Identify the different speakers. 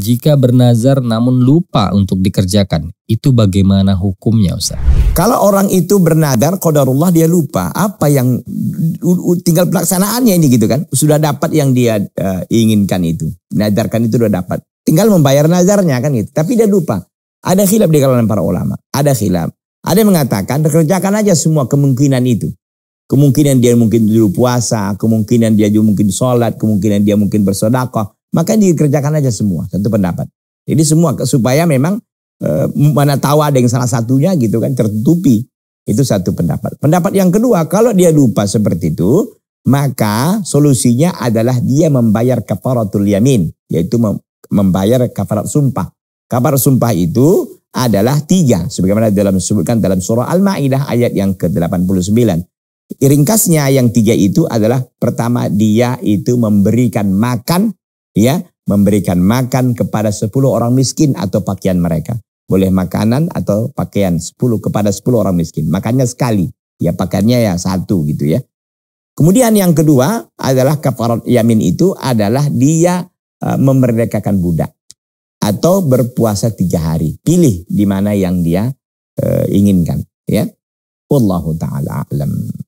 Speaker 1: jika bernazar namun lupa untuk dikerjakan, itu bagaimana hukumnya Ustaz? Kalau orang itu bernadar, kodarullah dia lupa. Apa yang tinggal pelaksanaannya ini gitu kan. Sudah dapat yang dia uh, inginkan itu. Nadarkan itu sudah dapat. Tinggal membayar nazarnya kan gitu. Tapi dia lupa. Ada khilaf di kalangan para ulama. Ada khilaf. Ada yang mengatakan, kerjakan aja semua kemungkinan itu. Kemungkinan dia mungkin dulu puasa, kemungkinan dia juga mungkin sholat, kemungkinan dia mungkin bersodakoh, maka dikerjakan aja semua satu pendapat. Jadi semua supaya memang eh, mana tahu ada yang salah satunya gitu kan tertutupi. Itu satu pendapat. Pendapat yang kedua, kalau dia lupa seperti itu, maka solusinya adalah dia membayar kafaratul yamin, yaitu membayar kafarat sumpah. Kafarat sumpah itu adalah tiga, sebagaimana dalam disebutkan dalam surah Al-Maidah ayat yang ke-89. Ringkasnya yang tiga itu adalah pertama dia itu memberikan makan ya memberikan makan kepada 10 orang miskin atau pakaian mereka. Boleh makanan atau pakaian 10 kepada 10 orang miskin. Makannya sekali, ya pakannya ya satu gitu ya. Kemudian yang kedua adalah kafarat yamin itu adalah dia e, memerdekakan budak atau berpuasa tiga hari. Pilih di mana yang dia e, inginkan. Ya, Wallahu taala alam.